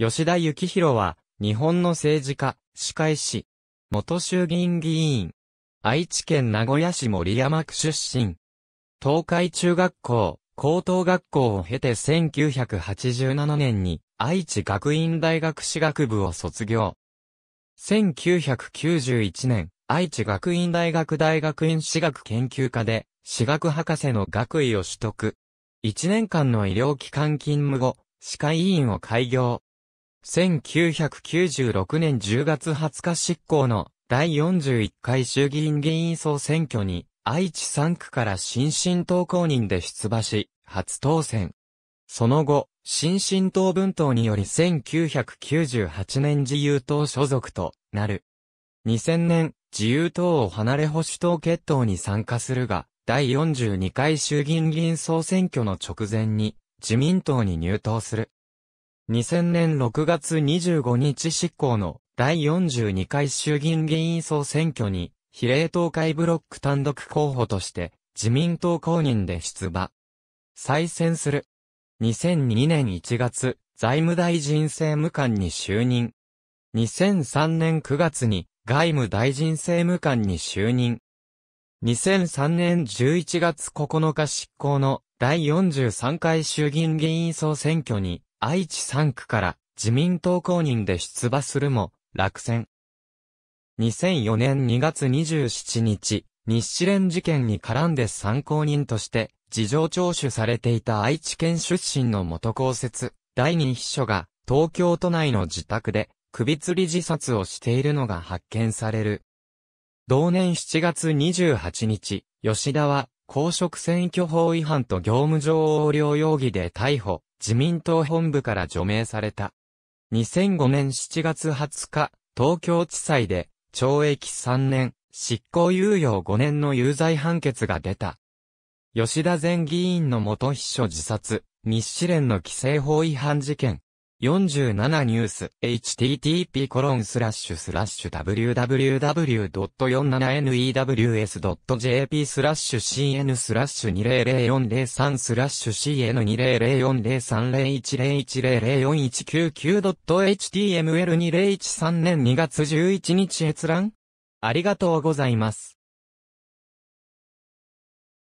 吉田幸宏は、日本の政治家、歯科医師、元衆議院議員、愛知県名古屋市森山区出身、東海中学校、高等学校を経て1987年に愛知学院大学士学部を卒業。1991年、愛知学院大学大学院私学研究科で、私学博士の学位を取得。1年間の医療機関勤務後、歯科医院を開業。1996年10月20日執行の第41回衆議院議員総選挙に愛知3区から新進党公認で出馬し、初当選。その後、新進党分党により1998年自由党所属となる。2000年、自由党を離れ保守党決闘に参加するが、第42回衆議院議員総選挙の直前に自民党に入党する。2000年6月25日執行の第42回衆議院議員総選挙に、比例党会ブロック単独候補として、自民党公認で出馬。再選する。2002年1月、財務大臣政務官に就任。2003年9月に、外務大臣政務官に就任。2003年11月9日執行の第43回衆議院議員総選挙に愛知3区から自民党公認で出馬するも、落選。2004年2月27日、日誌連事件に絡んで参考人として、事情聴取されていた愛知県出身の元公設、第二秘書が、東京都内の自宅で、首吊り自殺をしているのが発見される。同年7月28日、吉田は、公職選挙法違反と業務上横領容疑で逮捕、自民党本部から除名された。2005年7月20日、東京地裁で、懲役3年、執行猶予5年の有罪判決が出た。吉田前議員の元秘書自殺、日試連の規制法違反事件、47ニュース http://www.47news.jp コロンススララッッシシュュスラッシュ cn スラッシュ200403スラッシュ cn2004030101004199.html2013 年2月11日閲覧ありがとうございます。